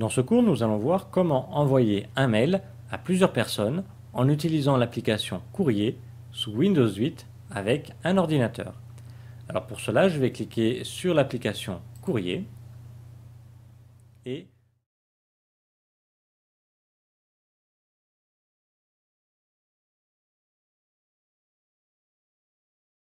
Dans ce cours, nous allons voir comment envoyer un mail à plusieurs personnes en utilisant l'application Courrier sous Windows 8 avec un ordinateur. Alors pour cela, je vais cliquer sur l'application Courrier et